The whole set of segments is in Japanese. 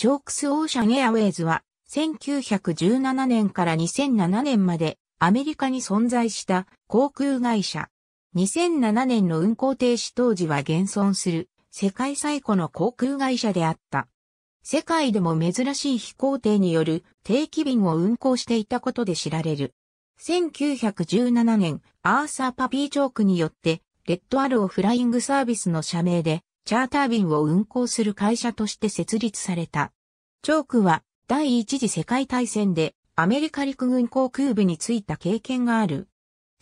チョークスオーシャンエアウェイズは、1917年から2007年までアメリカに存在した航空会社。2007年の運航停止当時は現存する世界最古の航空会社であった。世界でも珍しい飛行艇による定期便を運航していたことで知られる。1917年、アーサー・パピーチョークによって、レッドアローフライングサービスの社名でチャーター便を運航する会社として設立された。チョークは第一次世界大戦でアメリカ陸軍航空部に着いた経験がある。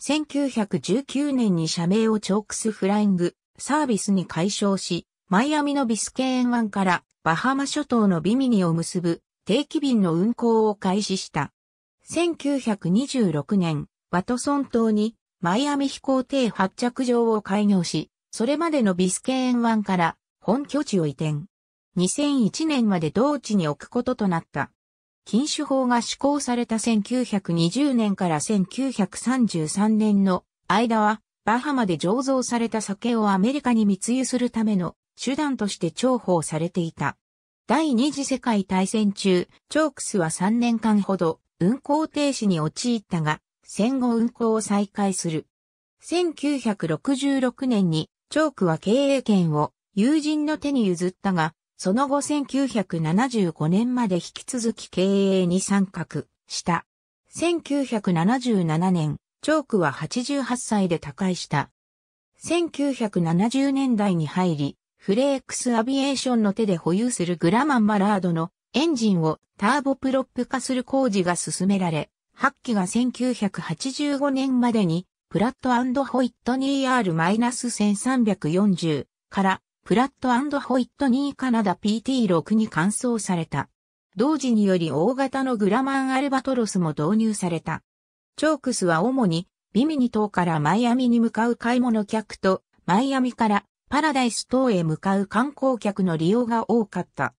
1919年に社名をチョークスフライングサービスに改称し、マイアミのビスケーン湾からバハマ諸島のビミニを結ぶ定期便の運航を開始した。1926年、ワトソン島にマイアミ飛行艇発着場を開業し、それまでのビスケーン湾から本拠地を移転。2001年まで同地に置くこととなった。禁酒法が施行された1920年から1933年の間は、バハマで醸造された酒をアメリカに密輸するための手段として重宝されていた。第二次世界大戦中、チョークスは3年間ほど運行停止に陥ったが、戦後運行を再開する。1966年にチョークは経営権を友人の手に譲ったが、その後1975年まで引き続き経営に参画した。1977年、チョークは88歳で他界した。1970年代に入り、フレークスアビエーションの手で保有するグラマン・マラードのエンジンをターボプロップ化する工事が進められ、8機が1985年までにプラットホイットニー R-1340 からプラットホイットニーカナダ PT6 に換装された。同時により大型のグラマンアルバトロスも導入された。チョークスは主にビミニ島からマイアミに向かう買い物客とマイアミからパラダイス島へ向かう観光客の利用が多かった。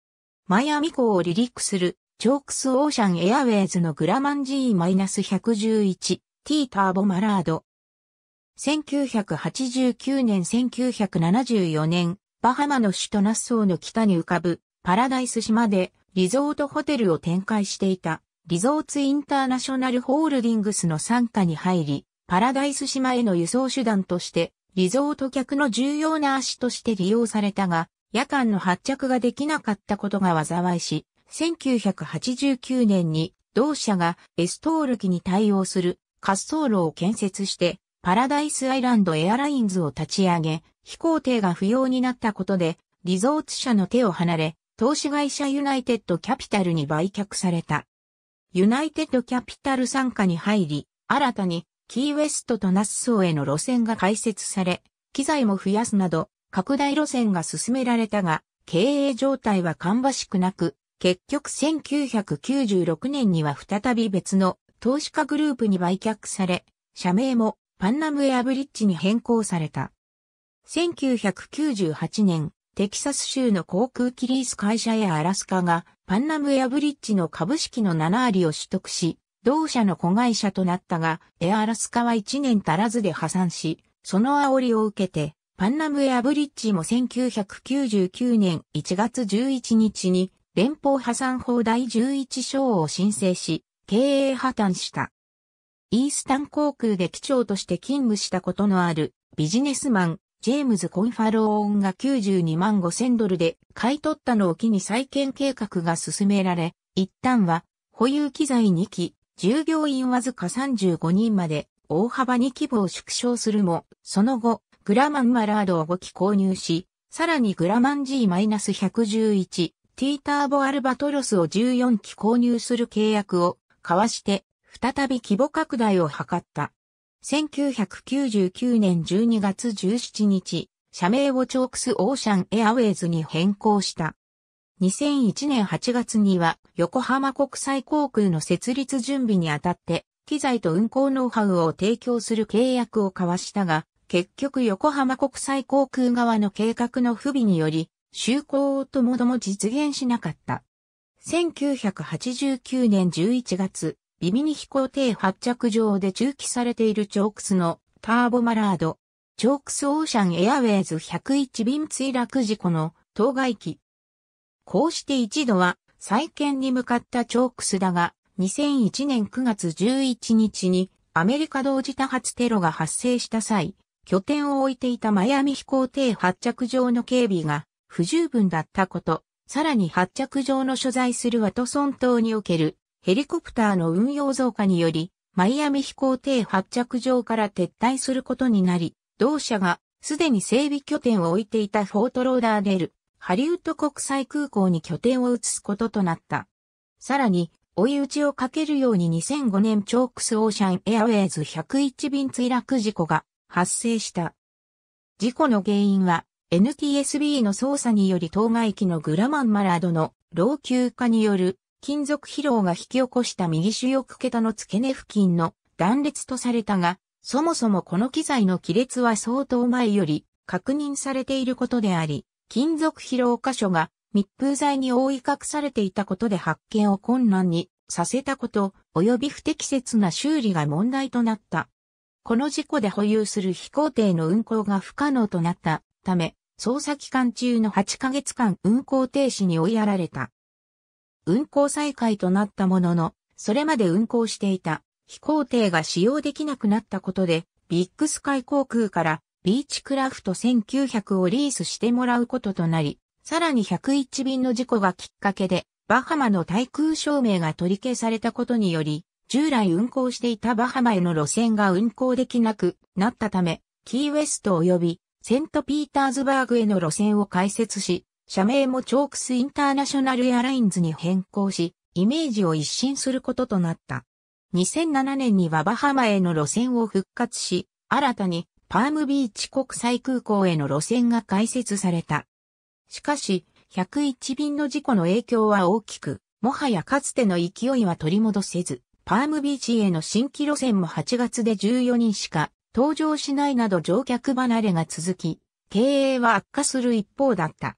マイアミ港を離陸するチョークスオーシャンエアウェイズのグラマン G-111T ターボマラード1989年1974年、バハマの首都ナッソーの北に浮かぶパラダイス島でリゾートホテルを展開していたリゾーツインターナショナルホールディングスの傘下に入り、パラダイス島への輸送手段としてリゾート客の重要な足として利用されたが、夜間の発着ができなかったことが災いし、1989年に同社がエストール機に対応する滑走路を建設してパラダイスアイランドエアラインズを立ち上げ、飛行艇が不要になったことで、リゾーツ社の手を離れ、投資会社ユナイテッドキャピタルに売却された。ユナイテッドキャピタル傘下に入り、新たにキーウェストとナッソーへの路線が開設され、機材も増やすなど、拡大路線が進められたが、経営状態は芳しくなく、結局1996年には再び別の投資家グループに売却され、社名もパンナムエアブリッジに変更された。1998年、テキサス州の航空機リース会社エアアラスカがパンナムエアブリッジの株式の7割を取得し、同社の子会社となったが、エアアラスカは1年足らずで破産し、その煽りを受けて、パンナムエアブリッジも1999年1月11日に連邦破産法第11章を申請し、経営破綻した。イースタン航空で機長として勤務したことのあるビジネスマン、ジェームズ・コンファローンが92万5千ドルで買い取ったのを機に再建計画が進められ、一旦は保有機材2機、従業員わずか35人まで大幅に規模を縮小するも、その後、グラマン・マラードを5機購入し、さらにグラマン G-111、ティーターボ・アルバトロスを14機購入する契約を交わして、再び規模拡大を図った。1999年12月17日、社名をチョークスオーシャンエアウェイズに変更した。2001年8月には横浜国際航空の設立準備にあたって機材と運航ノウハウを提供する契約を交わしたが、結局横浜国際航空側の計画の不備により、就航をともども実現しなかった。1989年11月、ビミニ飛行艇発着場で駐機されているチョークスのターボマラード。チョークスオーシャンエアウェイズ101便墜落事故の当該機。こうして一度は再建に向かったチョークスだが、2001年9月11日にアメリカ同時多発テロが発生した際、拠点を置いていたマイアミ飛行艇発着場の警備が不十分だったこと、さらに発着場の所在するワトソン島におけるヘリコプターの運用増加により、マイアミ飛行艇発着場から撤退することになり、同社がすでに整備拠点を置いていたフォートローダーデル、ハリウッド国際空港に拠点を移すこととなった。さらに、追い打ちをかけるように2005年チョークスオーシャンエアウェイズ101便墜落事故が発生した。事故の原因は NTSB の操作により当該機のグラマンマラードの老朽化による金属疲労が引き起こした右主翼桁の付け根付近の断裂とされたが、そもそもこの機材の亀裂は相当前より確認されていることであり、金属疲労箇所が密封材に覆い隠されていたことで発見を困難にさせたこと、及び不適切な修理が問題となった。この事故で保有する飛行艇の運航が不可能となったため、捜査期間中の8ヶ月間運航停止に追いやられた。運行再開となったものの、それまで運行していた飛行艇が使用できなくなったことで、ビッグスカイ航空からビーチクラフト1900をリースしてもらうこととなり、さらに101便の事故がきっかけで、バハマの対空照明が取り消されたことにより、従来運行していたバハマへの路線が運行できなくなったため、キーウェスト及びセントピーターズバーグへの路線を開設し、社名もチョークスインターナショナルエアラインズに変更し、イメージを一新することとなった。2007年にはバハマへの路線を復活し、新たにパームビーチ国際空港への路線が開設された。しかし、101便の事故の影響は大きく、もはやかつての勢いは取り戻せず、パームビーチへの新規路線も8月で14人しか登場しないなど乗客離れが続き、経営は悪化する一方だった。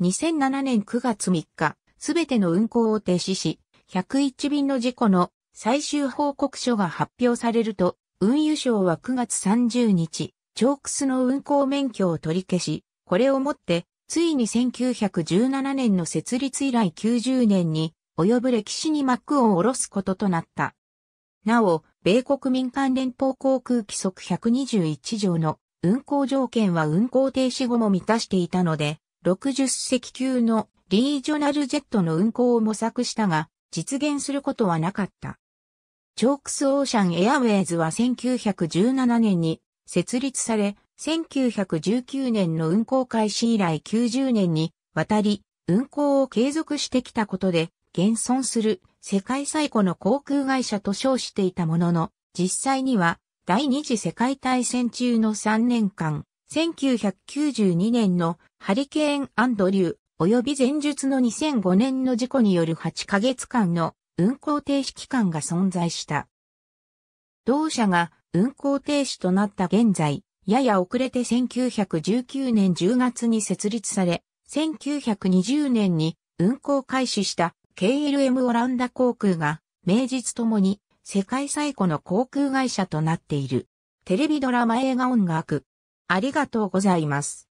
2007年9月3日、すべての運行を停止し、101便の事故の最終報告書が発表されると、運輸省は9月30日、チョークスの運行免許を取り消し、これをもって、ついに1917年の設立以来90年に及ぶ歴史に幕を下ろすこととなった。なお、米国民間連邦航空規則121条の運航条件は運航停止後も満たしていたので、60隻級のリージョナルジェットの運航を模索したが、実現することはなかった。チョークスオーシャンエアウェイズは1917年に設立され、1919年の運航開始以来90年にわたり運航を継続してきたことで、現存する世界最古の航空会社と称していたものの、実際には第二次世界大戦中の3年間、1992年のハリケーン・アンドリュー及び前述の2005年の事故による8ヶ月間の運行停止期間が存在した。同社が運行停止となった現在、やや遅れて1919年10月に設立され、1920年に運行開始した KLM オランダ航空が、名実ともに世界最古の航空会社となっている。テレビドラマ映画音楽、ありがとうございます。